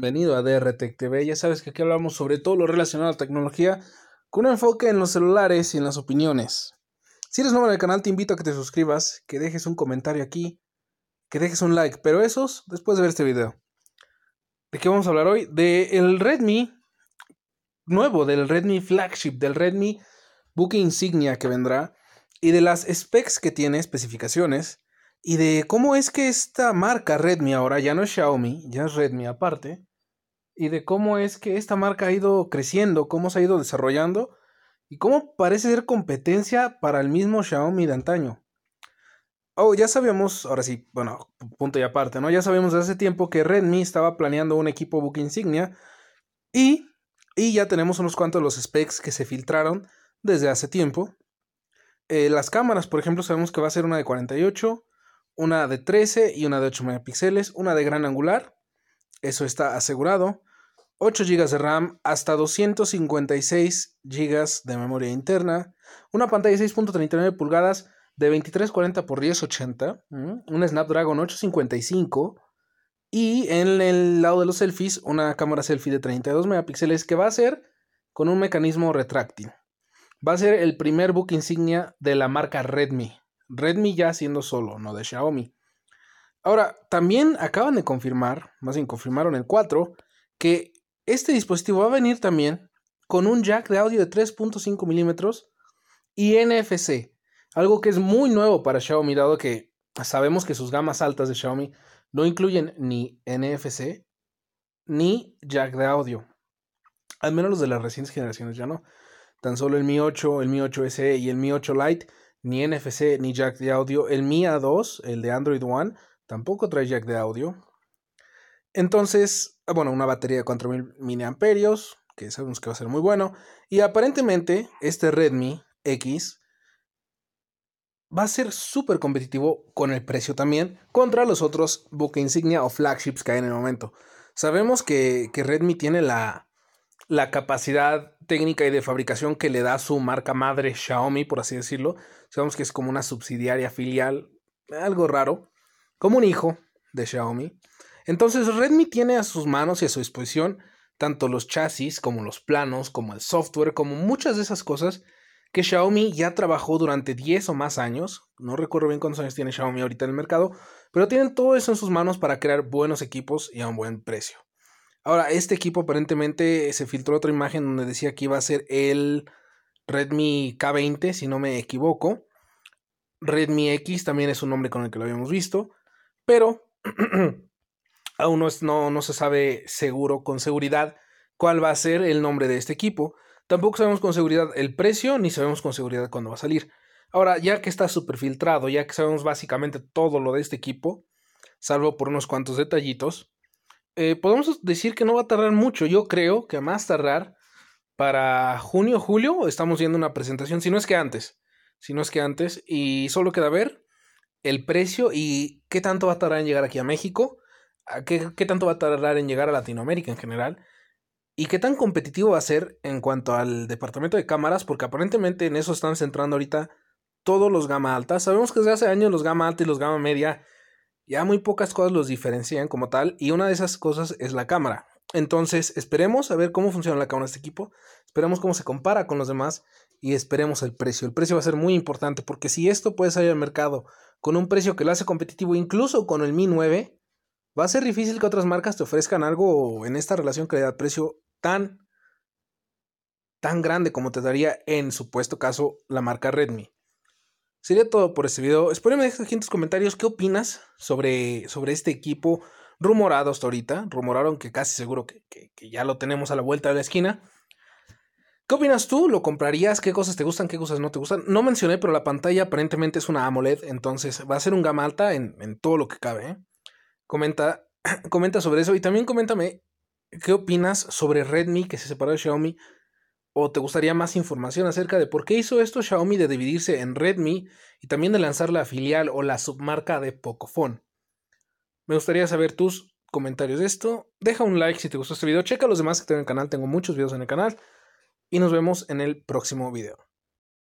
Bienvenido a DRTech TV. Ya sabes que aquí hablamos sobre todo lo relacionado a la tecnología con un enfoque en los celulares y en las opiniones. Si eres nuevo en el canal, te invito a que te suscribas, que dejes un comentario aquí, que dejes un like, pero esos después de ver este video. ¿De qué vamos a hablar hoy? De el Redmi nuevo, del Redmi flagship, del Redmi Book Insignia que vendrá y de las specs que tiene, especificaciones. Y de cómo es que esta marca Redmi ahora ya no es Xiaomi, ya es Redmi aparte, y de cómo es que esta marca ha ido creciendo, cómo se ha ido desarrollando y cómo parece ser competencia para el mismo Xiaomi de antaño. Oh, ya sabíamos, ahora sí, bueno, punto y aparte, ¿no? Ya sabíamos desde hace tiempo que Redmi estaba planeando un equipo book insignia y, ya tenemos unos cuantos los specs que se filtraron desde hace tiempo. Eh, las cámaras, por ejemplo, sabemos que va a ser una de 48, una de 13 y una de 8 megapíxeles, una de gran angular, eso está asegurado. 8 GB de RAM hasta 256 GB de memoria interna, una pantalla de 6.39 pulgadas de 2340 x 1080, un Snapdragon 855 y en el lado de los selfies una cámara selfie de 32 megapíxeles que va a ser con un mecanismo retráctil. Va a ser el primer book insignia de la marca Redmi. Redmi ya siendo solo, no de Xiaomi. Ahora, también acaban de confirmar, más bien confirmaron el 4, que este dispositivo va a venir también con un jack de audio de 3.5 milímetros y NFC, algo que es muy nuevo para Xiaomi, dado que sabemos que sus gamas altas de Xiaomi no incluyen ni NFC ni jack de audio. Al menos los de las recientes generaciones ya no. Tan solo el Mi 8, el Mi 8 SE y el Mi 8 Lite, ni NFC ni jack de audio. El Mi A2, el de Android One, tampoco trae jack de audio. Entonces, ah, bueno, una batería de 4000 miliamperios, que sabemos que va a ser muy bueno. Y aparentemente, este Redmi X va a ser súper competitivo con el precio también contra los otros buque insignia o flagships que hay en el momento. Sabemos que, Redmi tiene la, la capacidad técnica y de fabricación que le da su marca madre Xiaomi, por así decirlo. Sabemos que es como una subsidiaria filial, algo raro, como un hijo de Xiaomi. Entonces, Redmi tiene a sus manos y a su disposición tanto los chasis como los planos, como el software, como muchas de esas cosas que Xiaomi ya trabajó durante 10 o más años. No recuerdo bien cuántos años tiene Xiaomi ahorita en el mercado, pero tienen todo eso en sus manos para crear buenos equipos y a un buen precio. Ahora, este equipo aparentemente se filtró otra imagen donde decía que iba a ser el Redmi K20, si no me equivoco. Redmi X también es un nombre con el que lo habíamos visto, pero Aún no, no, se sabe seguro con seguridad cuál va a ser el nombre de este equipo. Tampoco sabemos con seguridad el precio, ni sabemos con seguridad cuándo va a salir. Ahora, ya que está súper filtrado, ya que sabemos básicamente todo lo de este equipo, salvo por unos cuantos detallitos, eh, podemos decir que no va a tardar mucho. Yo creo que más tardar para junio, o julio, estamos viendo una presentación, si no es que antes, si no es que antes, y solo queda ver el precio y qué tanto va a tardar en llegar aquí a México qué, qué, tanto va a tardar en llegar a Latinoamérica en general y qué tan competitivo va a ser en cuanto al departamento de cámaras, porque aparentemente en eso están centrando ahorita todos los gama alta. Sabemos que desde hace años los gama alta y los gama media ya muy pocas cosas los diferencian como tal y una de esas cosas es la cámara. Entonces esperemos a ver cómo funciona la cámara de este equipo, esperemos cómo se compara con los demás y esperemos el precio. El precio va a ser muy importante porque si esto puede salir al mercado con un precio que lo hace competitivo incluso con el Mi 9, va a ser difícil que otras marcas te ofrezcan algo en esta relación calidad-precio tan, tan grande como te daría en supuesto caso la marca Redmi. Sería todo por este video. Espero me dejes aquí en tus comentarios qué opinas sobre, sobre este equipo rumorado hasta ahorita. Rumoraron que casi seguro que, ya lo tenemos a la vuelta de la esquina. ¿Qué opinas tú? ¿Lo comprarías? ¿Qué cosas te gustan? ¿Qué cosas no te gustan? No mencioné, pero la pantalla aparentemente es una AMOLED, entonces va a ser un gama alta en, en todo lo que cabe. ¿eh? Comenta, comenta sobre eso y también coméntame qué opinas sobre Redmi que se separó de Xiaomi o te gustaría más información acerca de por qué hizo esto Xiaomi de dividirse en Redmi y también de lanzar la filial o la submarca de Pocophone. Me gustaría saber tus comentarios de esto. Deja un like si te gustó este video. Checa los demás que tengo en el canal. Tengo muchos videos en el canal. Y nos vemos en el próximo video.